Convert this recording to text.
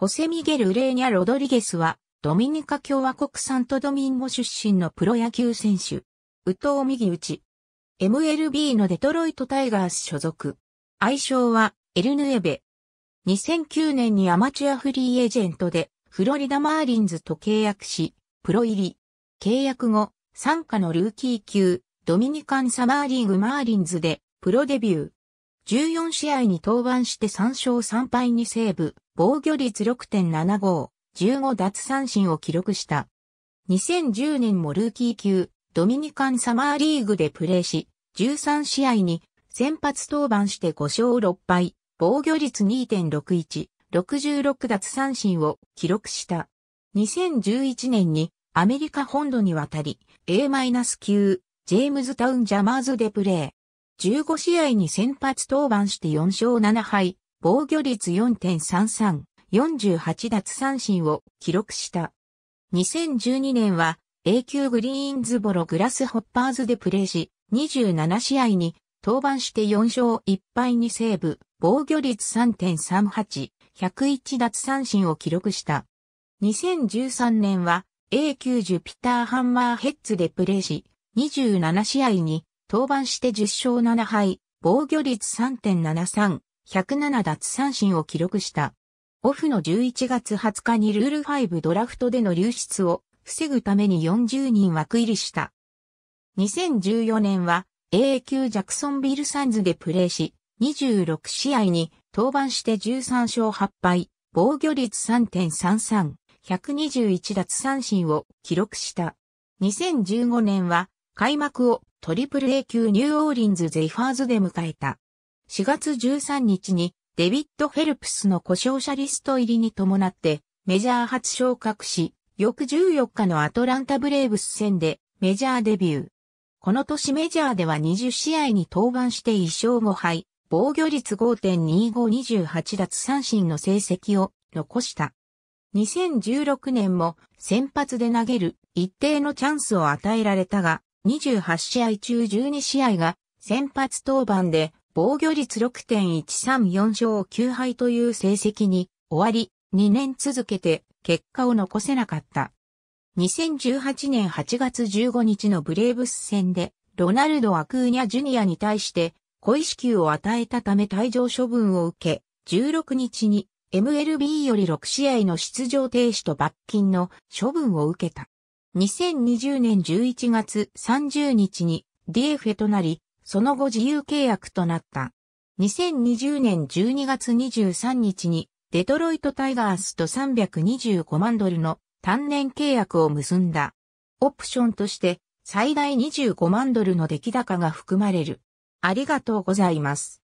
ホセミゲル・レーニャ・ロドリゲスは、ドミニカ共和国サントドミンゴ出身のプロ野球選手。宇藤右打 MLB のデトロイトタイガース所属。愛称は、エルヌエベ。2009年にアマチュアフリーエージェントで、フロリダマーリンズと契約し、プロ入り。契約後、参加のルーキー級、ドミニカンサマーリーグマーリンズで、プロデビュー。14試合に登板して3勝3敗にセーブ、防御率6.75、15奪三振を記録した。2010年もルーキー級、ドミニカンサマーリーグでプレーし、13試合に先発登板して5勝6敗、防御率2.61、66奪三振を記録した。2011年にアメリカ本土に渡り、A-9、ジェームズタウンジャマーズでプレー。15試合に先発登板して4勝7敗、防御率4.33、48奪三振を記録した。2012年は A 級グリーンズボログラスホッパーズでプレーし、27試合に登板して4勝1敗にセーブ、防御率3.38、101奪三振を記録した。2013年は A 級ジュピターハンマーヘッズでプレーし、27試合に登板して10勝7敗、防御率3.73、107奪三振を記録した。オフの11月20日にルール5ドラフトでの流出を防ぐために40人枠入りした。2014年は a q ジャクソンビルサンズでプレーし、26試合に登板して13勝8敗、防御率3.33、121奪三振を記録した。2015年は開幕をトリプル A 級ニューオーリンズゼイファーズで迎えた。4月13日にデビッド・ヘルプスの故障者リスト入りに伴ってメジャー初昇格し、翌14日のアトランタブレーブス戦でメジャーデビュー。この年メジャーでは20試合に登板して1勝5敗、防御率5.2528奪三振の成績を残した。2016年も先発で投げる一定のチャンスを与えられたが、28試合中12試合が先発登板で防御率6.134勝9敗という成績に終わり、2年続けて結果を残せなかった。2018年8月15日のブレーブス戦で、ロナルド・アクーニャ・ジュニアに対して、小石球を与えたため退場処分を受け、16日に MLB より6試合の出場停止と罰金の処分を受けた。2020年11月30日に DFA となり、その後自由契約となった。2020年12月23日にデトロイトタイガースと325万ドルの単年契約を結んだ。オプションとして最大25万ドルの出来高が含まれる。ありがとうございます。